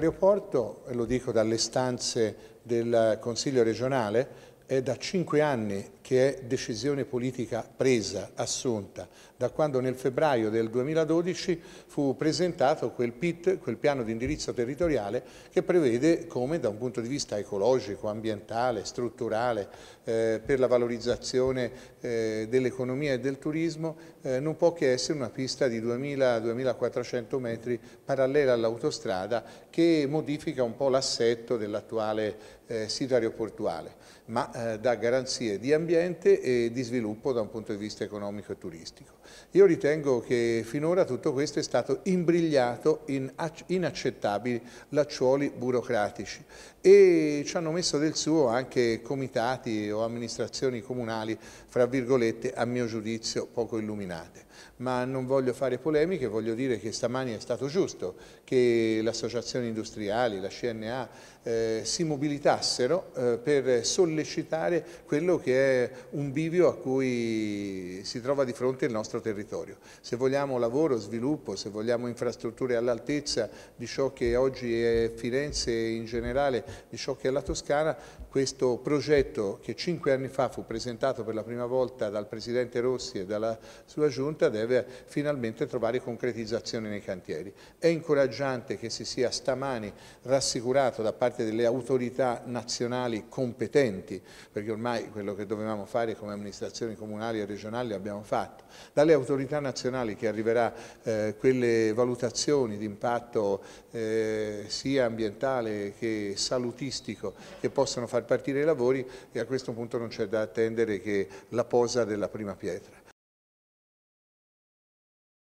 L'aeroporto, lo dico dalle stanze del Consiglio regionale, è da cinque anni che è decisione politica presa, assunta, da quando nel febbraio del 2012 fu presentato quel PIT, quel piano di indirizzo territoriale, che prevede come da un punto di vista ecologico, ambientale, strutturale, eh, per la valorizzazione eh, dell'economia e del turismo, eh, non può che essere una pista di 2000-2400 metri parallela all'autostrada che modifica un po' l'assetto dell'attuale eh, sito aeroportuale, ma eh, dà garanzie di ambiente ambiente e di sviluppo da un punto di vista economico e turistico. Io ritengo che finora tutto questo è stato imbrigliato in inaccettabili lacciuoli burocratici e ci hanno messo del suo anche comitati o amministrazioni comunali, fra virgolette, a mio giudizio poco illuminate. Ma non voglio fare polemiche, voglio dire che stamani è stato giusto che le associazioni industriali, la CNA, eh, si mobilitassero eh, per sollecitare quello che è un bivio a cui si trova di fronte il nostro territorio. Se vogliamo lavoro, sviluppo, se vogliamo infrastrutture all'altezza di ciò che oggi è Firenze e in generale di ciò che è la Toscana, questo progetto che cinque anni fa fu presentato per la prima volta dal Presidente Rossi e dalla sua giunta deve finalmente trovare concretizzazione nei cantieri. È incoraggiante che si sia stamani rassicurato da parte delle autorità nazionali competenti, perché ormai quello che dovevamo dovevamo fare come amministrazioni comunali e regionali abbiamo fatto. Dalle autorità nazionali che arriverà eh, quelle valutazioni di impatto eh, sia ambientale che salutistico che possano far partire i lavori e a questo punto non c'è da attendere che la posa della prima pietra.